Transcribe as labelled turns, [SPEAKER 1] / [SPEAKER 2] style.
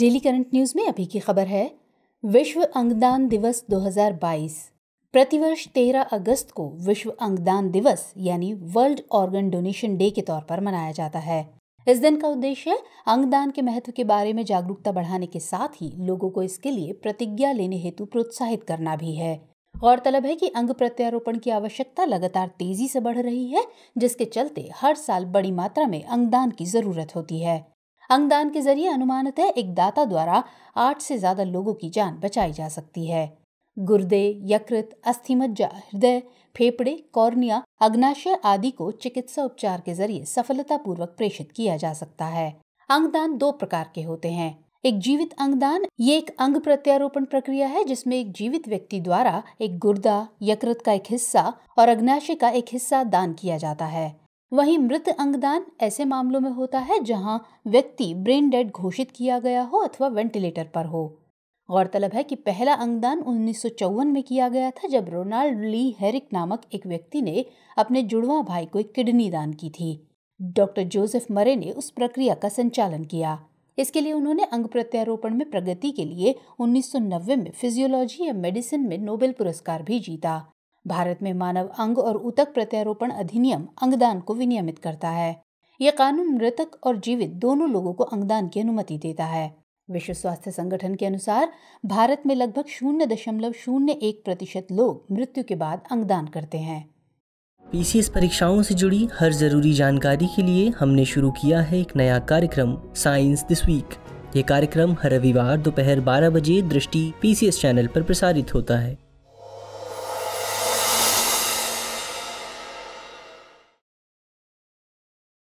[SPEAKER 1] daily current news में अभी की खबर है विश्व अंगदान दिवस 2022 प्रतिवर्ष 13 अगस्त को विश्व अंगदान दिवस यानी वर्ल्ड ऑर्गन डोनेशन डे के तौर पर मनाया जाता है इस दिन का उद्देश्य अंगदान के महत्व के बारे में जागरूकता बढ़ाने के साथ ही लोगों को इसके लिए प्रतिज्ञा लेने हेतु प्रोत्साहित करना भी है गौरतलब है कि अंग प्रत्यारोपण की आवश्यकता लगातार तेजी से बढ़ रही है जिसके चलते हर साल बड़ी मात्रा में अंगदान की जरूरत होती है अंगदान के जरिए है एक दाता द्वारा आठ से ज़्यादा लोगों की जान बचाई जा सकती है गुर्दे यकृत अस्थिमज्जा हृदय फेफड़े कॉर्निया अग्नाशय आदि को चिकित्सा उपचार के जरिए सफलतापूर्वक प्रेषित किया जा सकता है अंगदान दो प्रकार के होते हैं एक जीवित अंगदान ये एक अंग प्रत्यारोपण प्रक्रिया है जिसमें एक जीवित व्यक्ति द्वारा एक गुर्दा यकृत का एक हिस्सा और अग्नाशय का एक हिस्सा दान किया जाता है वहीं मृत अंगदान ऐसे मामलों में होता है जहां व्यक्ति ब्रेन डेड घोषित किया गया हो अथवा वेंटिलेटर पर हो गौरतलब है कि पहला अंगदान उन्नीस में किया गया था जब रोनाल्ड ली हेरिक नामक एक व्यक्ति ने अपने जुड़वा भाई को एक किडनी दान की थी डॉक्टर जोसेफ मरे ने उस प्रक्रिया का संचालन किया इसके लिए उन्होंने अंग प्रत्यारोपण में प्रगति के लिए 1990 में फिजियोलॉजी या मेडिसिन में नोबेल पुरस्कार भी जीता भारत में मानव अंग और ऊतक प्रत्यारोपण अधिनियम अंगदान को विनियमित करता है ये कानून मृतक और जीवित दोनों लोगों को अंगदान की अनुमति देता है विश्व स्वास्थ्य संगठन के अनुसार भारत में लगभग शून्य दशमलव शून्य एक प्रतिशत लोग मृत्यु के बाद अंगदान करते हैं
[SPEAKER 2] पीसीएस परीक्षाओं से जुड़ी हर जरूरी जानकारी के लिए हमने शुरू किया है एक नया कार्यक्रम साइंस दिस वीक ये कार्यक्रम हर रविवार दोपहर 12 बजे दृष्टि पीसीएस चैनल पर प्रसारित होता है